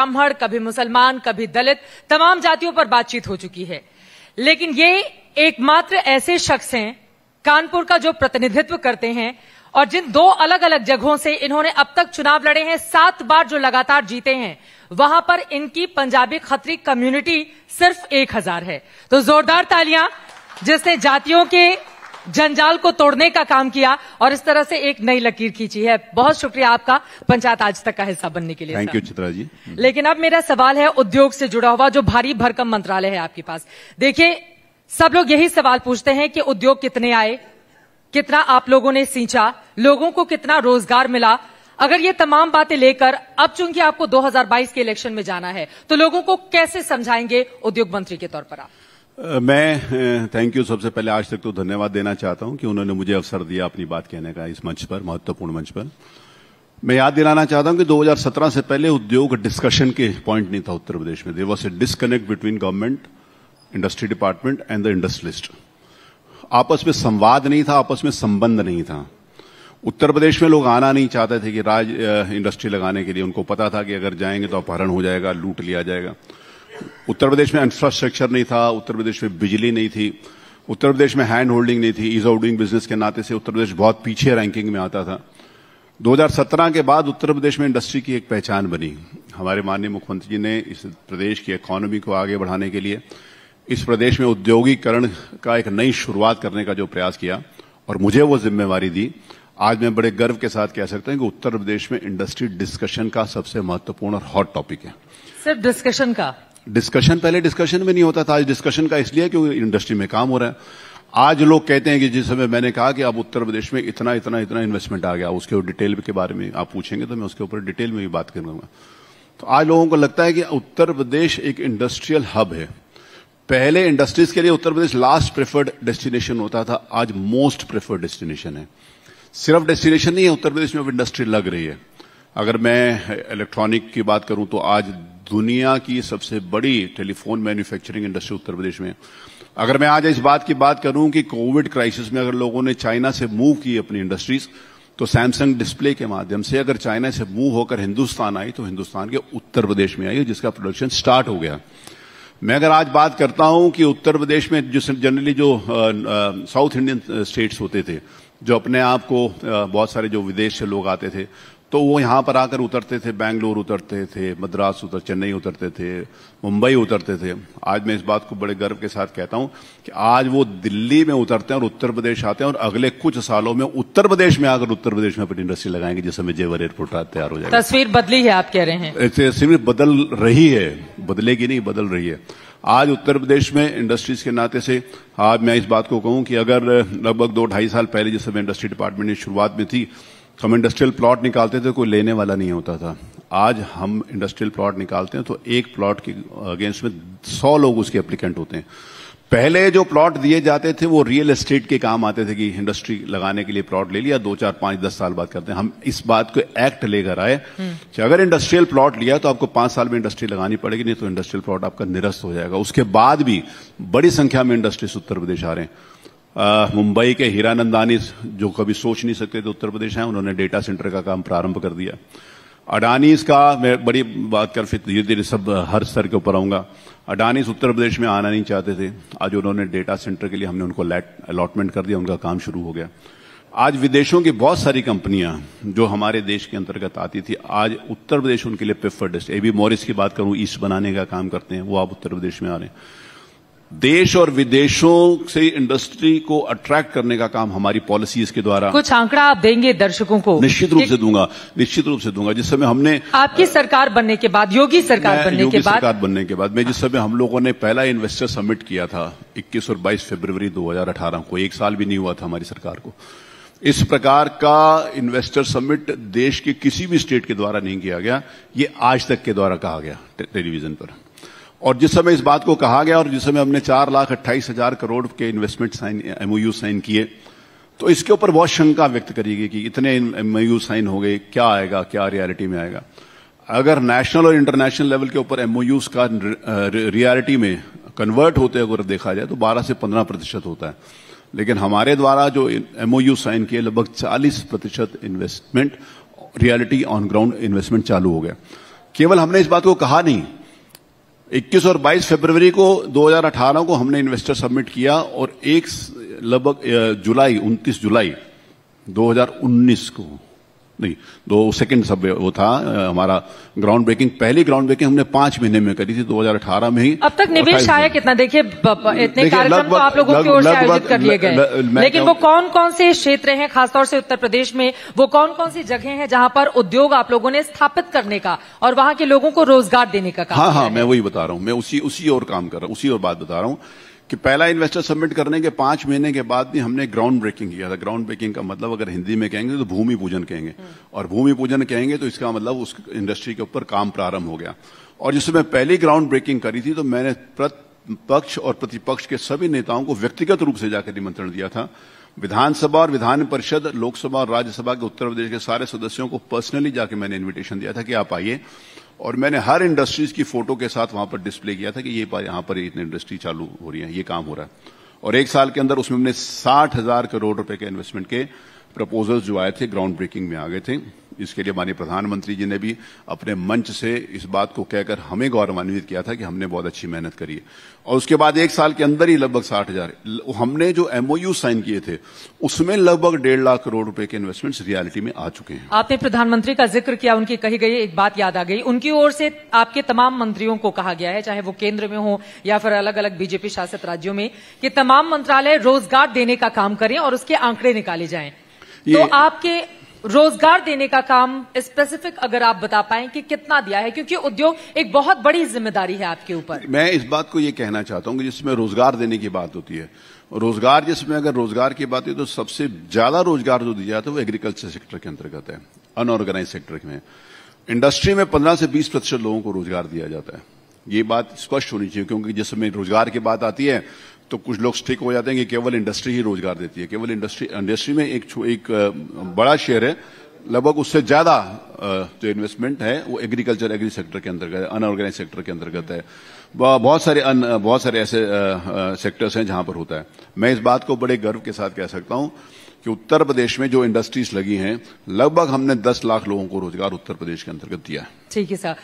ब्राह्मण कभी मुसलमान कभी दलित तमाम जातियों पर बातचीत हो चुकी है लेकिन ये एकमात्र ऐसे शख्स हैं कानपुर का जो प्रतिनिधित्व करते हैं और जिन दो अलग अलग जगहों से इन्होंने अब तक चुनाव लड़े हैं सात बार जो लगातार जीते हैं वहां पर इनकी पंजाबी खत्री कम्युनिटी सिर्फ एक हजार है तो जोरदार तालियां जिसने जातियों के जंजाल को तोड़ने का काम किया और इस तरह से एक नई लकीर खींची है बहुत शुक्रिया आपका पंचायत आज तक का हिस्सा बनने के लिए thank you Chitra ji hmm. लेकिन अब मेरा सवाल है उद्योग से जुड़ा हुआ जो भारी भरकम मंत्रालय है आपके पास देखिए सब लोग यही सवाल पूछते हैं कि उद्योग कितने आए कितना आप लोगों ने सींचा लोगों को कितना रोजगार मिला अगर ये तमाम बातें लेकर अब चूंकि आपको 2022 के इलेक्शन में जाना है तो लोगों को कैसे समझाएंगे उद्योग मंत्री के तौर पर आप मैं थैंक यू सबसे पहले आज तक तो धन्यवाद देना चाहता हूं कि उन्होंने मुझे अवसर दिया अपनी बात कहने का इस मंच पर महत्वपूर्ण मंच पर मैं याद दिलाना चाहता हूं कि 2017 से पहले उद्योग डिस्कशन के पॉइंट नहीं था उत्तर प्रदेश में there was a disconnect between government industry department and the industrialist आपस में संवाद नहीं था आपस में संबंध नहीं था उत्तर प्रदेश में लोग आना नहीं चाहते थे कि राज इंडस्ट्री लगाने के लिए उनको पता था कि अगर जाएंगे तो अपहरण हो जाएगा लूट लिया जाएगा उत्तर प्रदेश में इंफ्रास्ट्रक्चर नहीं था उत्तर प्रदेश में बिजली नहीं थी उत्तर प्रदेश में हैंड होल्डिंग नहीं थी ईज ऑफ डूइंग बिजनेस के नाते से उत्तर प्रदेश बहुत पीछे रैंकिंग में आता था 2017 के बाद उत्तर प्रदेश में इंडस्ट्री की एक पहचान बनी हमारे माननीय मुख्यमंत्री जी ने इस प्रदेश की इकोनॉमी को आगे बढ़ाने के लिए इस प्रदेश में उद्योगीकरण का एक नई शुरुआत करने का जो प्रयास किया और मुझे वो जिम्मेवारी दी आज मैं बड़े गर्व के साथ कह सकता हूं कि उत्तर प्रदेश में इंडस्ट्री डिस्कशन का सबसे महत्वपूर्ण और हॉट टॉपिक है सिर्फ डिस्कशन का डिस्कशन पहले डिस्कशन में नहीं होता था आज डिस्कशन का इसलिए क्योंकि इंडस्ट्री में काम हो रहा है आज लोग कहते हैं कि जिस समय मैंने कहा कि अब उत्तर प्रदेश में इतना इतना इतना इन्वेस्टमेंट आ गया उसके डिटेल के बारे में आप पूछेंगे तो मैं उसके ऊपर डिटेल में भी बात करूंगा तो आज लोगों को लगता है कि उत्तर प्रदेश एक इंडस्ट्रियल हब है पहले इंडस्ट्रीज के लिए Uttar Pradesh last preferred destination होता था आज मोस्ट प्रेफर्ड डेस्टिनेशन है सिर्फ डेस्टिनेशन नहीं है उत्तर प्रदेश में अब इंडस्ट्री लग रही है अगर मैं इलेक्ट्रॉनिक की बात करूं तो आज दुनिया की सबसे बड़ी telephone manufacturing industry Uttar Pradesh में अगर मैं आज इस बात की बात करूं कि कोविड क्राइसिस में अगर लोगों ने चाइना से मूव की अपनी इंडस्ट्रीज तो सैमसंग डिस्प्ले के माध्यम से अगर चाइना से मूव होकर हिंदुस्तान आई तो हिंदुस्तान के उत्तर प्रदेश में आई जिसका प्रोडक्शन स्टार्ट हो गया मैं अगर आज बात करता हूं कि उत्तर प्रदेश में जिस जनरली जो साउथ इंडियन स्टेट्स होते थे जो अपने आप को बहुत सारे जो विदेश से लोग आते थे तो वो यहाँ पर आकर उतरते थे बैंगलोर उतरते थे मद्रास उतर चेन्नई उतरते थे मुंबई उतरते थे आज मैं इस बात को बड़े गर्व के साथ कहता हूँ कि आज वो दिल्ली में उतरते हैं और उत्तर प्रदेश आते हैं और अगले कुछ सालों में उत्तर प्रदेश में आकर उत्तर प्रदेश में अपनी इंडस्ट्री लगाएंगे जिस समय जेवर एयरपोर्ट तैयार हो जाएगा तस्वीर बदली है आप कह रहे हैं तस्वीर बदल रही है बदलेगी नहीं बदल रही है आज उत्तर प्रदेश में इंडस्ट्रीज के नाते से आज मैं इस बात को कहूं कि अगर लगभग दो ढाई साल पहले जिस समय इंडस्ट्री डिपार्टमेंट की शुरुआत में थी हम इंडस्ट्रियल प्लॉट निकालते थे कोई लेने वाला नहीं होता था आज हम इंडस्ट्रियल प्लॉट निकालते हैं तो एक प्लॉट के अगेंस्ट में सौ लोग उसके एप्लीकेंट होते हैं पहले जो प्लॉट दिए जाते थे वो रियल एस्टेट के काम आते थे कि इंडस्ट्री लगाने के लिए प्लॉट ले लिया दो चार पांच दस साल बाद करते हैं हम इस बात को एक्ट लेकर आए हम्म। कि अगर इंडस्ट्रियल प्लॉट लिया तो आपको पांच साल में इंडस्ट्री लगानी पड़ेगी नहीं तो इंडस्ट्रियल प्लॉट आपका निरस्त हो जाएगा उसके बाद भी बड़ी संख्या में इंडस्ट्रीज उत्तर प्रदेश आ रहे हैं मुंबई के हीरा नंदानी जो कभी सोच नहीं सकते थे उत्तर प्रदेश हैं उन्होंने डेटा सेंटर का काम प्रारंभ कर दिया अडानीस का मैं बड़ी बात कर फिर धीरे धीरे सब हर स्तर के ऊपर आऊंगा अडानीस उत्तर प्रदेश में आना नहीं चाहते थे आज उन्होंने डेटा सेंटर के लिए हमने उनको अलॉटमेंट कर दिया उनका काम शुरू हो गया आज विदेशों की बहुत सारी कंपनियां जो हमारे देश के अंतर्गत आती थी आज उत्तर प्रदेश उनके लिए प्रेफर्ड है एबी मॉरिस की बात करूं ईस्ट बनाने का काम करते हैं वो आप उत्तर प्रदेश में आ रहे हैं देश और विदेशों से इंडस्ट्री को अट्रैक्ट करने का काम हमारी पॉलिसीज के द्वारा कुछ आंकड़ा आप देंगे दर्शकों को निश्चित रूप से दूंगा निश्चित रूप से दूंगा जिस समय हमने आपकी सरकार बनने के बाद योगी सरकार बनने योगी के बाद सरकार बनने के बाद मैं जिस समय हम लोगों ने पहला इन्वेस्टर समिट किया था 21 और 22 फरवरी 2018 को एक साल भी नहीं हुआ था हमारी सरकार को इस प्रकार का इन्वेस्टर समिट देश के किसी भी स्टेट के द्वारा नहीं किया गया ये आज तक के द्वारा कहा गया टेलीविजन पर और जिस समय इस बात को कहा गया और जिस समय हमने चार लाख अट्ठाईस हजार करोड़ के इन्वेस्टमेंट साइन एमओयू साइन किए तो इसके ऊपर बहुत शंका व्यक्त करी गई कि इतने एमओयू साइन हो गए क्या आएगा क्या रियलिटी में आएगा अगर नेशनल और इंटरनेशनल लेवल के ऊपर एमओयू का रियलिटी में कन्वर्ट होते अगर देखा जाए तो बारह से पंद्रह प्रतिशत होता है लेकिन हमारे द्वारा जो एमओयू साइन किए लगभग चालीस प्रतिशत investment reality on ground investment चालू हो गया केवल हमने इस बात को कहा नहीं 21 और 22 फरवरी को 2018 को हमने इन्वेस्टर सबमिट किया और एक लगभग जुलाई 29 जुलाई 2019 को नहीं दो सेकंड सब वो था हमारा ग्राउंड ब्रेकिंग पहली ग्राउंड ब्रेकिंग हमने पांच महीने में करी थी 2018 में ही अब तक निवेश आया कितना देखिए इतने कार्यक्रम तो आप लोगों की ओर से आयोजित कर लिए गए लेकिन वो कौन कौन से क्षेत्र हैं खासतौर से उत्तर प्रदेश में वो कौन कौन सी जगह है जहां पर उद्योग आप लोगों ने स्थापित करने का और वहां के लोगों को रोजगार देने का हाँ हाँ मैं वही बता रहा हूँ मैं उसी उसी और काम कर रहा हूँ उसी और बात बता रहा हूँ कि पहला इन्वेस्टर सबमिट करने के पांच महीने के बाद भी हमने ग्राउंड ब्रेकिंग किया था ग्राउंड ब्रेकिंग का मतलब अगर हिंदी में कहेंगे तो भूमि पूजन कहेंगे हम्म। और भूमि पूजन कहेंगे तो इसका मतलब उस इंडस्ट्री के ऊपर काम प्रारंभ हो गया और जिसमें मैं पहली ग्राउंड ब्रेकिंग करी थी तो मैंने पक्ष और प्रतिपक्ष के सभी नेताओं को व्यक्तिगत रूप से जाकर निमंत्रण दिया था विधानसभा और विधान परिषद लोकसभा और राज्यसभा के उत्तर प्रदेश के सारे सदस्यों को पर्सनली जाकर मैंने इन्विटेशन दिया था कि आप आइए और मैंने हर इंडस्ट्रीज की फोटो के साथ वहां पर डिस्प्ले किया था कि ये यहां पर इतनी इंडस्ट्री चालू हो रही है ये काम हो रहा है और एक साल के अंदर उसमें हमने साठ हजार करोड़ रुपए के इन्वेस्टमेंट के प्रपोजल्स जो आए थे ग्राउंड ब्रेकिंग में आ गए थे इसके लिए माननीय प्रधानमंत्री जी ने भी अपने मंच से इस बात को कहकर हमें गौरवान्वित किया था कि हमने बहुत अच्छी मेहनत करी है और उसके बाद एक साल के अंदर ही लगभग साठ हजार हमने जो एमओयू साइन किए थे उसमें लगभग डेढ़ लाख करोड़ रुपए के इन्वेस्टमेंट्स रियलिटी में आ चुके हैं आपने प्रधानमंत्री का जिक्र किया उनकी कही गई एक बात याद आ गई उनकी ओर से आपके तमाम मंत्रियों को कहा गया है चाहे वो केंद्र में हो या फिर अलग अलग बीजेपी शासित राज्यों में कि तमाम मंत्रालय रोजगार देने का काम करें और उसके आंकड़े निकाले जाए तो आपके रोजगार देने का काम स्पेसिफिक अगर आप बता पाए कि कितना दिया है क्योंकि उद्योग एक बहुत बड़ी जिम्मेदारी है आपके ऊपर मैं इस बात को ये कहना चाहता हूँ कि जिसमें रोजगार देने की बात होती है रोजगार जिसमें अगर रोजगार की बात है तो सबसे ज्यादा रोजगार जो दिया जाता है वो एग्रीकल्चर सेक्टर के अंतर्गत है अनऑर्गेनाइज सेक्टर में इंडस्ट्री में पंद्रह से बीस प्रतिशत लोगों को रोजगार दिया जाता है ये बात स्पष्ट होनी चाहिए क्योंकि जिसमें रोजगार की बात आती है तो कुछ लोग स्टिक हो जाते हैं कि केवल इंडस्ट्री ही रोजगार देती है केवल इंडस्ट्री इंडस्ट्री में एक एक बड़ा शेयर है लगभग उससे ज्यादा जो इन्वेस्टमेंट है वो एग्रीकल्चर एग्री सेक्टर के अंतर्गत है अनऑर्गेनाइज सेक्टर के अंतर्गत है बहुत सारे अन, बहुत सारे ऐसे सेक्टर्स हैं जहां पर होता है मैं इस बात को बड़े गर्व के साथ कह सकता हूं कि उत्तर प्रदेश में जो इंडस्ट्रीज लगी हैं लगभग हमने 10 लाख लोगों को रोजगार उत्तर प्रदेश के अंतर्गत दिया है ठीक है सर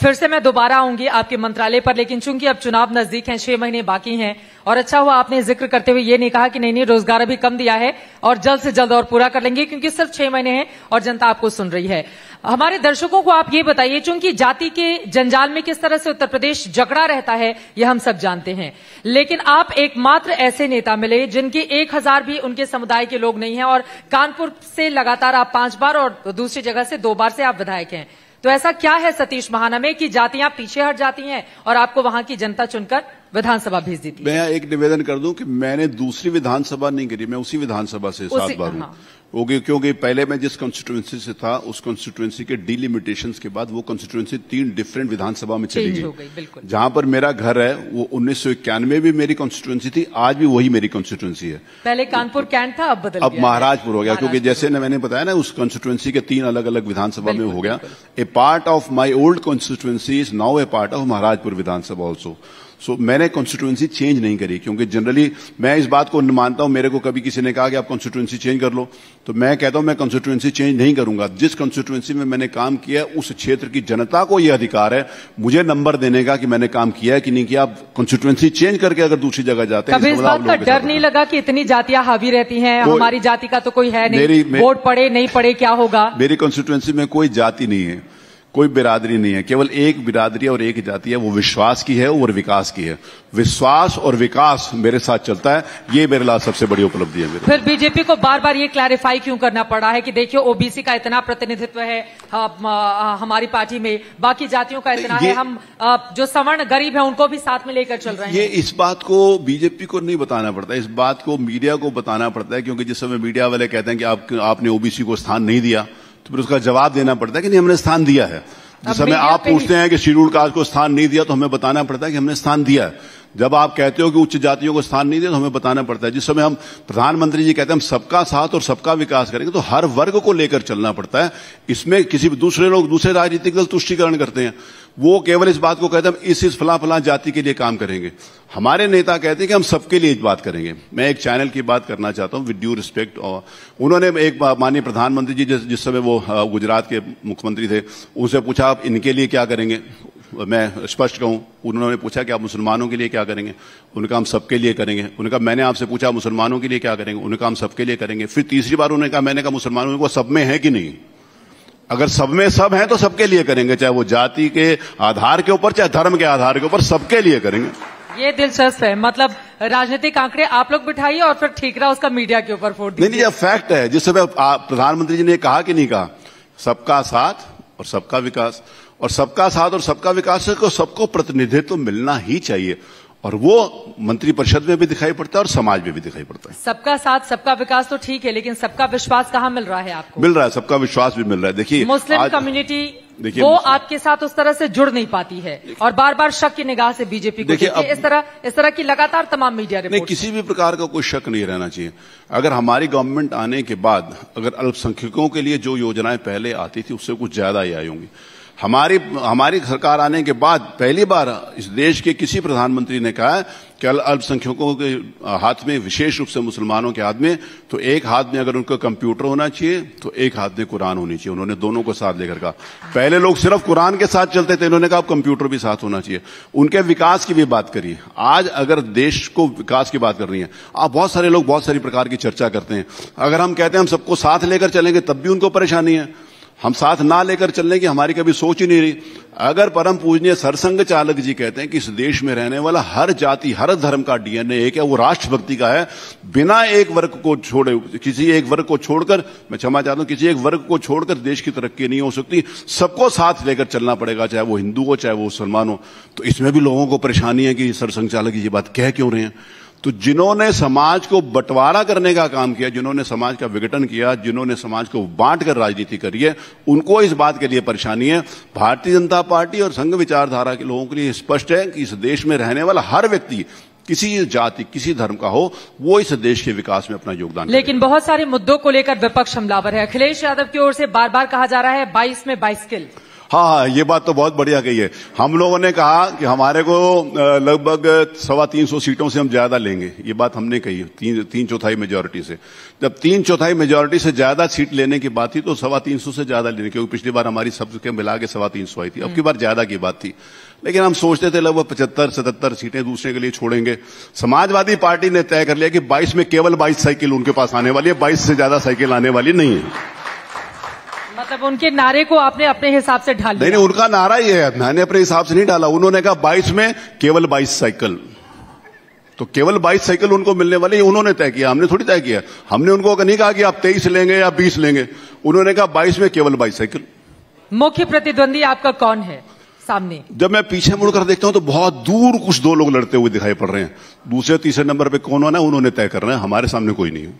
फिर से मैं दोबारा आऊंगी आपके मंत्रालय पर लेकिन चूंकि अब चुनाव नजदीक हैं छह महीने बाकी हैं और अच्छा हुआ आपने जिक्र करते हुए ये नहीं कहा कि नहीं नहीं रोजगार अभी कम दिया है और जल्द से जल्द और पूरा कर लेंगे क्योंकि सिर्फ छह महीने हैं और जनता आपको सुन रही है हमारे दर्शकों को आप ये बताइए चूंकि जाति के जंजाल में किस तरह से उत्तर प्रदेश जगड़ा रहता है यह हम सब जानते हैं लेकिन आप एकमात्र ऐसे नेता मिले जिनके एक हजार भी उनके समुदाय के लोग नहीं हैं और कानपुर से लगातार आप पांच बार और दूसरी जगह से दो बार से आप विधायक हैं तो ऐसा क्या है सतीश महाना में कि जातियां पीछे हट जाती हैं और आपको वहां की जनता चुनकर विधानसभा भेज दी थी मैं एक निवेदन कर दूं कि मैंने दूसरी विधानसभा नहीं करी मैं उसी विधानसभा से सात बार हूँ हाँ। क्योंकि क्योंकि पहले मैं जिस कॉन्स्टिट्युएंसी से था उस कॉन्स्टिट्युएंसी के डिलिमिटेशन के बाद वो कॉन्स्टिट्युएंसी तीन डिफरेंट विधानसभा में चली गई जहां पर मेरा घर है वो उन्नीस में भी मेरी कॉन्स्टिट्युएंसी थी आज भी वही मेरी कॉन्स्टिट्युएंसी है पहले कानपुर कैंट था अब बदल अब महाराजपुर हो गया क्योंकि जैसे मैंने बताया ना उस कॉन्स्टिट्युएंसी के तीन अलग अलग विधानसभा में हो गया a part of my old constituency is now a part of Maharajpur विधानसभा ऑल्सो सो so, मैंने कॉन्स्टिट्यूएंसी चेंज नहीं करी क्योंकि जनरली मैं इस बात को मानता हूं मेरे को कभी किसी ने कहा कि आप कॉन्स्टिट्यूएंसी चेंज कर लो तो मैं कहता हूं मैं कॉन्स्टिट्यूएंसी चेंज नहीं करूंगा जिस कॉन्स्टिट्यूएंसी में मैंने काम किया उस क्षेत्र की जनता को यह अधिकार है मुझे नंबर देने का कि मैंने काम किया है कि नहीं किया आप चेंज करके अगर दूसरी जगह जाते हैं इस बात का डर नहीं लगा कि इतनी जातियां हावी रहती हैं हमारी जाति का तो कोई है नहीं वोट पड़े नहीं पड़े क्या होगा मेरी कॉन्स्टिट्यूएंसी में कोई जाति नहीं है कोई बिरादरी नहीं है केवल एक बिरादरी और एक जाति है वो विश्वास की है और विकास की है विश्वास और विकास मेरे साथ चलता है ये मेरे लिए सबसे बड़ी उपलब्धि है फिर बीजेपी को बार बार ये क्लैरिफाई क्यों करना पड़ा है कि देखियो ओबीसी का इतना प्रतिनिधित्व है हमारी पार्टी में बाकी जातियों का इतना है हम जो सवर्ण गरीब है उनको भी साथ में लेकर चल रहे हैं ये इस बात को बीजेपी को नहीं बताना पड़ता इस बात को मीडिया को बताना पड़ता है क्योंकि जिस समय मीडिया वाले कहते हैं कि आपने ओबीसी को स्थान नहीं दिया तो फिर उसका जवाब देना पड़ता है कि नहीं हमने स्थान दिया है जिस समय आप पूछते हैं कि शेड्यूल कास्ट को स्थान नहीं दिया तो हमें बताना पड़ता है कि हमने स्थान दिया है जब आप कहते हो कि उच्च जातियों को स्थान नहीं दे तो हमें बताना पड़ता है जिस समय हम प्रधानमंत्री जी कहते हैं हम सबका साथ और सबका विकास करेंगे तो हर वर्ग को लेकर चलना पड़ता है इसमें किसी दूसरे लोग दूसरे राजनीतिक दल तुष्टिकरण करते हैं वो केवल इस बात को कहते हैं हम इस इस फला फला जाति के लिए काम करेंगे हमारे नेता कहते हैं कि हम सबके लिए बात करेंगे मैं एक चैनल की बात करना चाहता हूं विद ड्यू रिस्पेक्ट और उन्होंने एक माननीय प्रधानमंत्री जी जिस जिस समय वो गुजरात के मुख्यमंत्री थे उनसे पूछा आप इनके लिए क्या करेंगे मैं स्पष्ट कहूं उन्होंने पूछा कि आप मुसलमानों के लिए क्या करेंगे उनका हम सबके लिए करेंगे उनका मैंने आपसे पूछा मुसलमानों के लिए क्या करेंगे उनका हम सबके लिए करेंगे फिर तीसरी बार उन्होंने कहा मैंने कहा मुसलमानों को सब में है कि नहीं अगर सब में सब है तो सबके लिए करेंगे चाहे वो जाति के आधार के ऊपर चाहे धर्म के आधार के ऊपर सबके लिए करेंगे ये दिलचस्प है मतलब राजनीतिक आंकड़े आप लोग बिठाइए और फिर ठीक रहा उसका मीडिया के ऊपर फोड़ नहीं नहीं फैक्ट है जिस समय प्रधानमंत्री जी ने कहा कि नहीं कहा सबका साथ और सबका विकास और सबका साथ और सबका विकास को तो सबको प्रतिनिधित्व तो मिलना ही चाहिए और वो मंत्री परिषद में भी दिखाई पड़ता है और समाज में भी दिखाई पड़ता है सबका साथ सबका विकास तो ठीक है लेकिन सबका विश्वास कहाँ मिल रहा है आपको मिल रहा है सबका विश्वास भी मिल रहा है देखिए मुस्लिम कम्युनिटी देखिए वो आपके साथ उस तरह से जुड़ नहीं पाती है और बार बार शक की निगाह से बीजेपी को देखिए इस तरह इस तरह की लगातार तमाम मीडिया नहीं किसी भी प्रकार का कोई शक नहीं रहना चाहिए अगर हमारी गवर्नमेंट आने के बाद अगर अल्पसंख्यकों के लिए जो योजनाएं पहले आती थी उससे कुछ ज्यादा ही आई होंगी हमारी हमारी सरकार आने के बाद पहली बार इस देश के किसी प्रधानमंत्री ने कहा कि अल्पसंख्यकों के हाथ में विशेष रूप से मुसलमानों के हाथ में तो एक हाथ में अगर उनका कंप्यूटर होना चाहिए तो एक हाथ में कुरान होनी चाहिए उन्होंने दोनों को साथ लेकर कहा पहले लोग सिर्फ कुरान के साथ चलते थे इन्होंने कहा कंप्यूटर भी साथ होना चाहिए उनके विकास की भी बात करिए आज अगर देश को विकास की बात करनी है आप बहुत सारे लोग बहुत सारी प्रकार की चर्चा करते हैं अगर हम कहते हैं हम सबको साथ लेकर चलेंगे तब भी उनको परेशानी है हम साथ ना लेकर चलने की हमारी कभी सोच ही नहीं रही अगर परम पूजनीय सरसंग चालक जी कहते हैं कि इस देश में रहने वाला हर जाति हर धर्म का डीएनए एक है वो राष्ट्रभक्ति का है बिना एक वर्ग को छोड़े किसी एक वर्ग को छोड़कर मैं क्षमा चाहता हूं किसी एक वर्ग को छोड़कर देश की तरक्की नहीं हो सकती सबको साथ लेकर चलना पड़ेगा चाहे वो हिंदू हो चाहे वो मुसलमान हो तो इसमें भी लोगों को परेशानी है कि सरसंघ चालक ये बात कह क्यों रहे हैं तो जिन्होंने समाज को बंटवारा करने का काम किया जिन्होंने समाज का विघटन किया जिन्होंने समाज को बांट कर राजनीति करी है उनको इस बात के लिए परेशानी है भारतीय जनता पार्टी और संघ विचारधारा के लोगों के लिए स्पष्ट है कि इस देश में रहने वाला हर व्यक्ति किसी जाति किसी धर्म का हो वो इस देश के विकास में अपना योगदान लेकिन बहुत सारे मुद्दों को लेकर विपक्ष हमलावर है अखिलेश यादव की ओर से बार बार कहा जा रहा है बाईस में बाईस किल हाँ हाँ ये बात तो बहुत बढ़िया कही है हम लोगों ने कहा कि हमारे को लगभग सवा तीन सौ सीटों से हम ज्यादा लेंगे ये बात हमने कही तीन तीन चौथाई मेजोरिटी से जब तीन चौथाई मेजोरिटी से ज्यादा सीट लेने की बात थी तो सवा तीन सौ से ज्यादा लेने क्योंकि पिछली बार हमारी सब मिला के सवा तीन सौ आई थी अब की हम्म। बार ज्यादा की बात थी लेकिन हम सोचते थे लगभग पचहत्तर सतहत्तर सीटें दूसरे के लिए छोड़ेंगे समाजवादी पार्टी ने तय कर लिया कि बाईस में केवल बाईस साइकिल उनके पास आने वाली है बाईस से ज्यादा साइकिल आने वाली नहीं है मतलब उनके नारे को आपने अपने हिसाब से ढाल नहीं नहीं उनका नारा ही है मैंने अपने हिसाब से नहीं डाला उन्होंने कहा बाईस में केवल बाईस साइकिल तो केवल बाईस साइकिल उनको मिलने वाले उन्होंने तय किया हमने थोड़ी तय किया हमने उनको नहीं कहा कि आप तेईस लेंगे या बीस लेंगे उन्होंने कहा बाईस में केवल बाईस साइकिल मुख्य प्रतिद्वंदी आपका कौन है सामने जब मैं पीछे मुड़कर देखता हूं तो बहुत दूर कुछ दो लोग लड़ते हुए दिखाई पड़ रहे हैं दूसरे तीसरे नंबर पे कौन होना है उन्होंने तय करना है हमारे सामने कोई नहीं है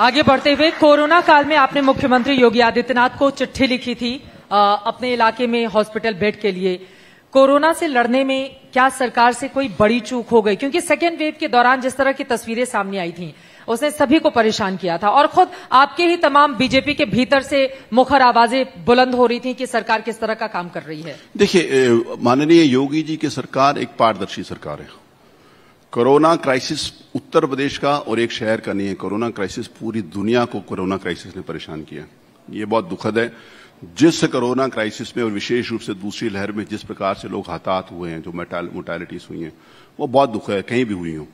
आगे बढ़ते हुए कोरोना काल में आपने मुख्यमंत्री योगी आदित्यनाथ को चिट्ठी लिखी थी आ, अपने इलाके में हॉस्पिटल बेड के लिए कोरोना से लड़ने में क्या सरकार से कोई बड़ी चूक हो गई क्योंकि सेकेंड वेव के दौरान जिस तरह की तस्वीरें सामने आई थी उसने सभी को परेशान किया था और खुद आपके ही तमाम बीजेपी के भीतर से मुखर आवाजें बुलंद हो रही थी कि सरकार किस तरह का काम कर रही है देखिए माननीय योगी जी की सरकार एक पारदर्शी सरकार है कोरोना क्राइसिस उत्तर प्रदेश का और एक शहर का नहीं है कोरोना क्राइसिस पूरी दुनिया को कोरोना क्राइसिस ने परेशान किया ये बहुत दुखद है जिस कोरोना क्राइसिस में और विशेष रूप से दूसरी लहर में जिस प्रकार से लोग हताहत हुए हैं जो मोटैलिटीज हुई हैं वो बहुत दुख है कहीं भी हुई हूं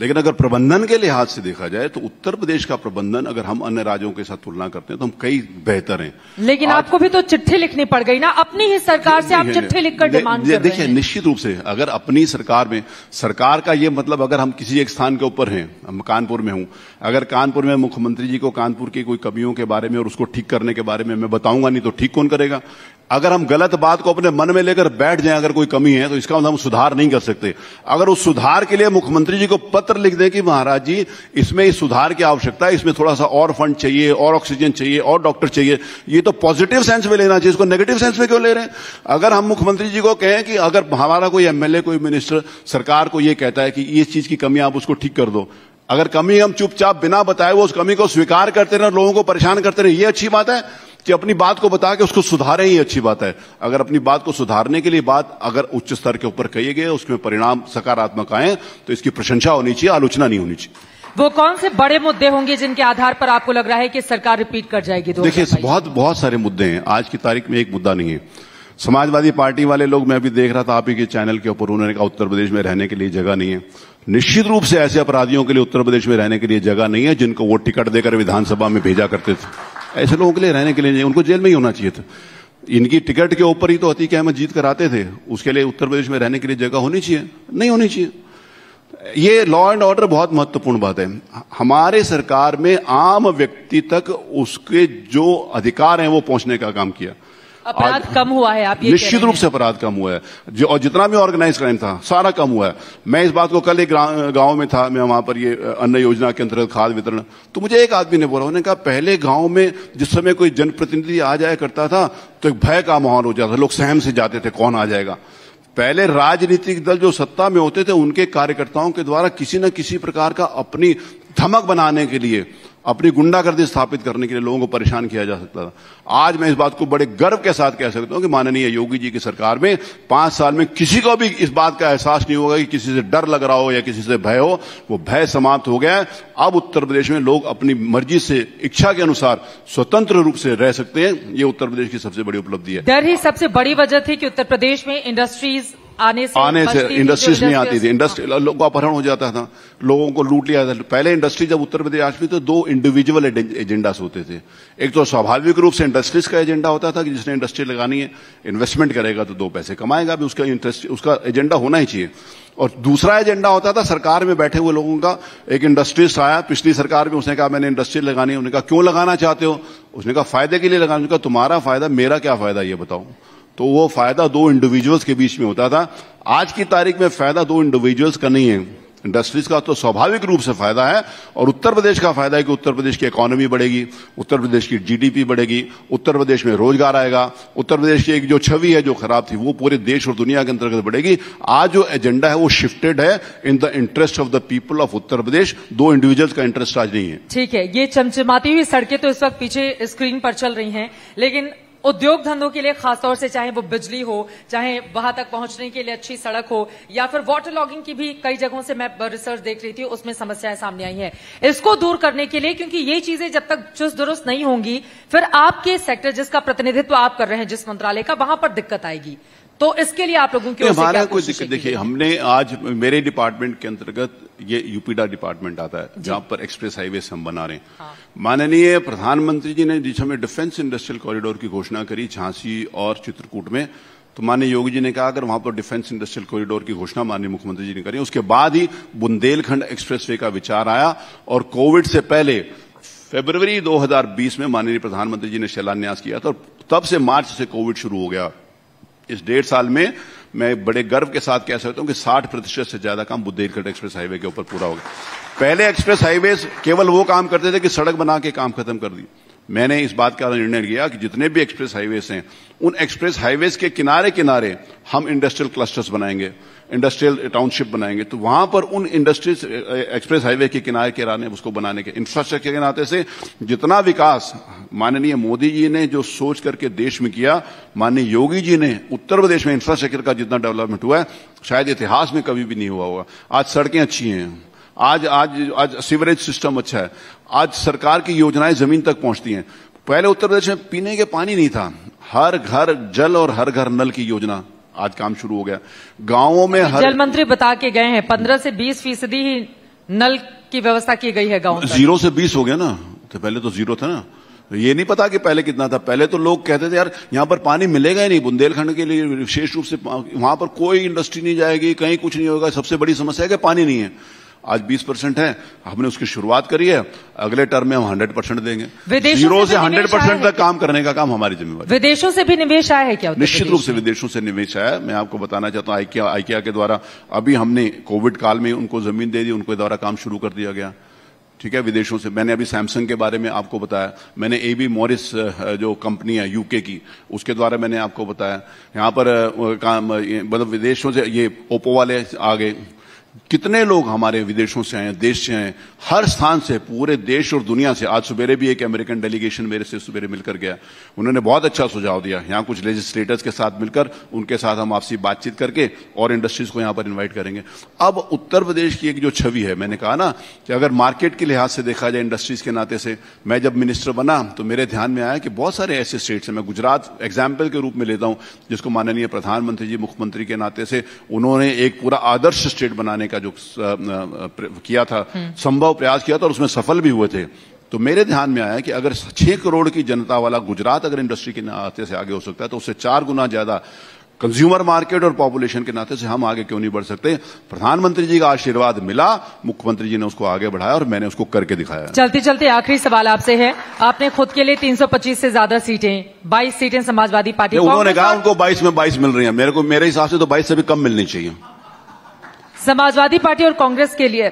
लेकिन अगर प्रबंधन के लिहाज से देखा जाए तो उत्तर प्रदेश का प्रबंधन अगर हम अन्य राज्यों के साथ तुलना करते हैं तो हम कई बेहतर हैं लेकिन आज... आपको भी तो चिट्ठी लिखनी पड़ गई ना अपनी ही सरकार से आप चिट्ठी लिखकर डिमांड कर देखिए निश्चित रूप से अगर अपनी सरकार में सरकार का ये मतलब अगर हम किसी एक स्थान के ऊपर हैं हम कानपुर में हूं अगर कानपुर में मुख्यमंत्री जी को कानपुर की कोई कमियों के बारे में और उसको ठीक करने के बारे में मैं बताऊंगा नहीं तो ठीक कौन करेगा अगर हम गलत बात को अपने मन में लेकर बैठ जाएं अगर कोई कमी है तो इसका हम सुधार नहीं कर सकते अगर उस सुधार के लिए मुख्यमंत्री जी को पत्र लिख दें कि महाराज जी इसमें इस सुधार की आवश्यकता है इसमें थोड़ा सा और फंड चाहिए और ऑक्सीजन चाहिए और डॉक्टर चाहिए ये तो पॉजिटिव सेंस में लेना चाहिए इसको नेगेटिव सेंस में क्यों ले रहे हैं अगर हम मुख्यमंत्री जी को कहें कि अगर हमारा कोई एमएलए कोई मिनिस्टर सरकार को यह कहता है कि इस चीज की कमी आप उसको ठीक कर दो अगर कमी हम चुपचाप बिना बताए वो उस कमी को स्वीकार करते रहे लोगों को परेशान करते रहे ये अच्छी बात है कि अपनी बात को बता के उसको सुधारें ही अच्छी बात है अगर अपनी बात को सुधारने के लिए बात अगर उच्च स्तर के ऊपर कही गए उसमें परिणाम सकारात्मक आए तो इसकी प्रशंसा होनी चाहिए आलोचना नहीं होनी चाहिए वो कौन से बड़े मुद्दे होंगे जिनके आधार पर आपको लग रहा है कि सरकार रिपीट कर जाएगी देखिए बहुत बहुत सारे मुद्दे हैं आज की तारीख में एक मुद्दा नहीं है समाजवादी पार्टी वाले लोग मैं अभी देख रहा था आप ही के चैनल के ऊपर उन्होंने कहा उत्तर प्रदेश में रहने के लिए जगह नहीं है निश्चित रूप से ऐसे अपराधियों के लिए उत्तर प्रदेश में रहने के लिए जगह नहीं है जिनको वो टिकट देकर विधानसभा में भेजा करते थे ऐसे लोगों के लिए रहने के लिए नहीं उनको जेल में ही होना चाहिए था इनकी टिकट के ऊपर ही तो अतीक अहमद जीत कर आते थे उसके लिए उत्तर प्रदेश में रहने के लिए जगह होनी चाहिए नहीं होनी चाहिए ये लॉ एंड ऑर्डर बहुत महत्वपूर्ण बात है हमारे सरकार में आम व्यक्ति तक उसके जो अधिकार हैं वो पहुंचने का काम किया अपराध कम हुआ है आप ये निश्चित रूप से अपराध कम हुआ है जो और जितना भी ऑर्गेनाइज क्राइम था सारा कम हुआ है मैं इस बात को कल एक गांव में था मैं वहां पर ये अन्न योजना के अंतर्गत खाद वितरण तो मुझे एक आदमी ने बोला उन्होंने कहा पहले गांव में जिस समय कोई जनप्रतिनिधि आ जाया करता था तो एक भय का माहौल हो जाता लोग सहम से जाते थे कौन आ जाएगा पहले राजनीतिक दल जो सत्ता में होते थे उनके कार्यकर्ताओं के द्वारा किसी न किसी प्रकार का अपनी धमक बनाने के लिए अपनी गुंडागर्दी स्थापित करने के लिए लोगों को परेशान किया जा सकता था आज मैं इस बात को बड़े गर्व के साथ कह सकता हूं कि माननीय योगी जी की सरकार में पांच साल में किसी को भी इस बात का एहसास नहीं होगा कि किसी से डर लग रहा हो या किसी से भय हो वो भय समाप्त हो गया अब उत्तर प्रदेश में लोग अपनी मर्जी से इच्छा के अनुसार स्वतंत्र रूप से रह सकते हैं ये उत्तर प्रदेश की सबसे बड़ी उपलब्धि है डर ही सबसे बड़ी वजह थी कि उत्तर प्रदेश में इंडस्ट्रीज आने से आने से इंडस्ट्रीज नहीं आती थी इंडस्ट्री लोगों का अपहरण हो जाता था लोगों को लूट लिया था पहले इंडस्ट्री जब उत्तर प्रदेश में तो दो इंडिविजुअल एजेंडा होते थे एक तो स्वाभाविक रूप से इंडस्ट्रीज का एजेंडा होता था कि जिसने इंडस्ट्री लगानी है इन्वेस्टमेंट करेगा तो दो पैसे कमाएगा भी उसका इंटरेस्ट उसका एजेंडा होना ही चाहिए और दूसरा एजेंडा होता था सरकार में बैठे हुए लोगों का एक इंडस्ट्रीज आया पिछली सरकार में उसने कहा मैंने इंडस्ट्री लगानी उन्होंने कहा क्यों लगाना चाहते हो उसने कहा फायदे के लिए लगाना उन्होंने कहा तुम्हारा फायदा मेरा क्या फायदा ये बताओ तो वो फायदा दो इंडिविजुअल्स के बीच में होता था आज की तारीख में फायदा दो इंडिविजुअल्स का नहीं है इंडस्ट्रीज का तो स्वाभाविक रूप से फायदा है और उत्तर प्रदेश का फायदा है कि उत्तर प्रदेश की इकोनॉमी बढ़ेगी उत्तर प्रदेश की जीडीपी बढ़ेगी उत्तर प्रदेश में रोजगार आएगा उत्तर प्रदेश की एक जो छवि है जो खराब थी वो पूरे देश और दुनिया के अंतर्गत बढ़ेगी आज जो एजेंडा है वो शिफ्टेड है in the interest of the people of Uttar Pradesh दो इंडिविजुअल्स का इंटरेस्ट आज नहीं है ठीक है ये चमचमाती हुई सड़कें तो इस वक्त पीछे स्क्रीन पर चल रही है लेकिन उद्योग धंधों के लिए खासतौर से चाहे वो बिजली हो चाहे वहां तक पहुंचने के लिए अच्छी सड़क हो या फिर वाटर लॉगिंग की भी कई जगहों से मैं रिसर्च देख रही थी उसमें समस्याएं सामने आई हैं इसको दूर करने के लिए क्योंकि ये चीजें जब तक चुस्त दुरुस्त नहीं होंगी फिर आपके सेक्टर जिसका प्रतिनिधित्व आप कर रहे हैं जिस मंत्रालय का वहां पर दिक्कत आएगी तो इसके लिए आप लोगों की हमारा कोई दिक्कत देखिए हमने आज मेरे डिपार्टमेंट के अंतर्गत ये यूपीडा डिपार्टमेंट आता है जहां पर एक्सप्रेस हाईवे हम बना रहे हैं हाँ। माननीय प्रधानमंत्री जी ने जिस हमें डिफेंस इंडस्ट्रियल कॉरिडोर की घोषणा करी झांसी और चित्रकूट में तो माननीय योगी जी ने कहा अगर वहां पर डिफेंस इंडस्ट्रियल कॉरिडोर की घोषणा माननीय मुख्यमंत्री जी ने करी उसके बाद ही बुंदेलखंड एक्सप्रेसवे का विचार आया और कोविड से पहले फरवरी 2020 में माननीय प्रधानमंत्री जी ने शिलान्यास किया था और तब से मार्च से कोविड शुरू हो गया इस डेढ़ साल में मैं बड़े गर्व के साथ कह सकता हूं कि 60 प्रतिशत से ज्यादा काम बुद्धेलखंड एक्सप्रेस हाईवे के ऊपर पूरा हो गया पहले एक्सप्रेस हाईवे केवल वो काम करते थे कि सड़क बना के काम खत्म कर दिया मैंने इस बात का निर्णय लिया कि जितने भी एक्सप्रेस हाईवेज हैं उन एक्सप्रेस हाईवेज के किनारे किनारे हम इंडस्ट्रियल क्लस्टर्स बनाएंगे इंडस्ट्रियल टाउनशिप बनाएंगे तो वहां पर उन इंडस्ट्रीज एक्सप्रेस हाईवे के किनारे किनारे उसको बनाने के इंफ्रास्ट्रक्चर के नाते से जितना विकास माननीय मोदी जी ने जो सोच करके देश में किया माननीय योगी जी ने उत्तर प्रदेश में इंफ्रास्ट्रक्चर का जितना डेवलपमेंट हुआ है शायद इतिहास में कभी भी नहीं हुआ होगा आज सड़कें अच्छी हैं आज आज आज सीवरेज सिस्टम अच्छा है आज सरकार की योजनाएं जमीन तक पहुंचती हैं पहले उत्तर प्रदेश में पीने के पानी नहीं था हर घर जल और हर घर नल की योजना आज काम शुरू हो गया गांवों में हर जल मंत्री बता के गए हैं पंद्रह से बीस फीसदी ही नल की व्यवस्था की गई है गाँव जीरो से बीस हो गया ना तो पहले तो जीरो था ना ये नहीं पता कि पहले कितना था पहले तो लोग कहते थे यार यहाँ पर पानी मिलेगा ही नहीं बुंदेलखंड के लिए विशेष रूप से वहां पर कोई इंडस्ट्री नहीं जाएगी कहीं कुछ नहीं होगा सबसे बड़ी समस्या है कि पानी नहीं है आज 20 परसेंट है हमने उसकी शुरुआत करी है अगले टर्म में हम 100 परसेंट देंगे जीरो से 100 परसेंट तक काम करने का काम हमारी जिम्मेवारी विदेशों से भी निवेश आया है क्या निश्चित रूप से विदेशों से निवेश आया मैं आपको बताना चाहता हूँ आईकिया के द्वारा अभी हमने कोविड काल में उनको जमीन दे दी उनके द्वारा काम शुरू कर दिया गया ठीक है विदेशों से मैंने अभी सैमसंग के बारे में आपको बताया मैंने ए बी मॉरिस जो कंपनी है यूके की उसके द्वारा मैंने आपको बताया यहाँ पर काम मतलब विदेशों से ये ओप्पो वाले आ गए कितने लोग हमारे विदेशों से आए देश से आए हर स्थान से पूरे देश और दुनिया से आज सवेरे भी एक अमेरिकन डेलीगेशन मेरे से सवेरे मिलकर गया उन्होंने बहुत अच्छा सुझाव दिया यहाँ कुछ लेजिस्लेटर्स के साथ मिलकर उनके साथ हम आपसी बातचीत करके और इंडस्ट्रीज को यहाँ पर इन्वाइट करेंगे अब उत्तर प्रदेश की एक जो छवि है मैंने कहा ना कि अगर मार्केट के लिहाज से देखा जाए इंडस्ट्रीज के नाते से मैं जब मिनिस्टर बना तो मेरे ध्यान में आया कि बहुत सारे ऐसे स्टेट्स हैं मैं गुजरात एग्जाम्पल के रूप में लेता हूँ जिसको माननीय प्रधानमंत्री जी मुख्यमंत्री के नाते से उन्होंने एक पूरा आदर्श स्टेट बनाने करने का जो किया था संभव प्रयास किया था और उसमें सफल भी हुए थे तो मेरे ध्यान में आया कि अगर छह करोड़ की जनता वाला गुजरात अगर इंडस्ट्री के नाते से आगे हो सकता है तो उससे चार गुना ज्यादा कंज्यूमर मार्केट और पॉपुलेशन के नाते से हम आगे क्यों नहीं बढ़ सकते प्रधानमंत्री जी का आशीर्वाद मिला मुख्यमंत्री जी ने उसको आगे बढ़ाया और मैंने उसको करके दिखाया चलते चलते आखिरी सवाल आपसे है आपने खुद के लिए 325 से ज्यादा सीटें 22 सीटें समाजवादी पार्टी उन्होंने कहा उनको 22 में 22 मिल रही है मेरे को मेरे हिसाब से तो 22 से भी कम मिलनी चाहिए समाजवादी पार्टी और कांग्रेस के लिए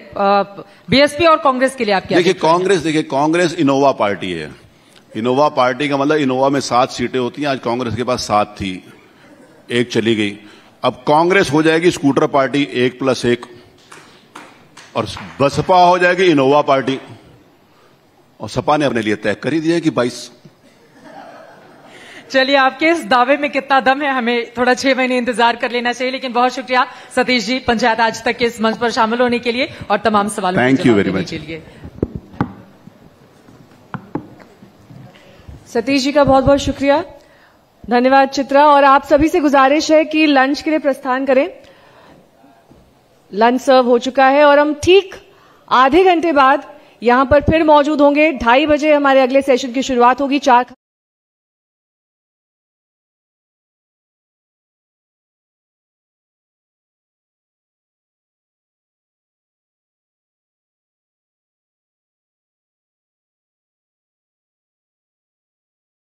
बीएसपी और कांग्रेस के लिए आप क्या देखिए कांग्रेस देखिए कांग्रेस इनोवा पार्टी है इनोवा पार्टी का मतलब इनोवा में सात सीटें होती हैं आज कांग्रेस के पास सात थी एक चली गई अब कांग्रेस हो जाएगी स्कूटर पार्टी एक प्लस एक और बसपा हो जाएगी इनोवा पार्टी और सपा ने अपने लिए तय कर ही दिया कि बाईस चलिए आपके इस दावे में कितना दम है हमें थोड़ा छह महीने इंतजार कर लेना चाहिए लेकिन बहुत शुक्रिया सतीश जी पंचायत आज तक के इस मंच पर शामिल होने के लिए और तमाम सवाल थैंक यू वेरी मच के लिए सतीश जी का बहुत बहुत शुक्रिया धन्यवाद चित्रा और आप सभी से गुजारिश है कि लंच के लिए प्रस्थान करें लंच सर्व हो चुका है और हम ठीक आधे घंटे बाद यहां पर फिर मौजूद होंगे ढाई बजे हमारे अगले सेशन की शुरुआत होगी चार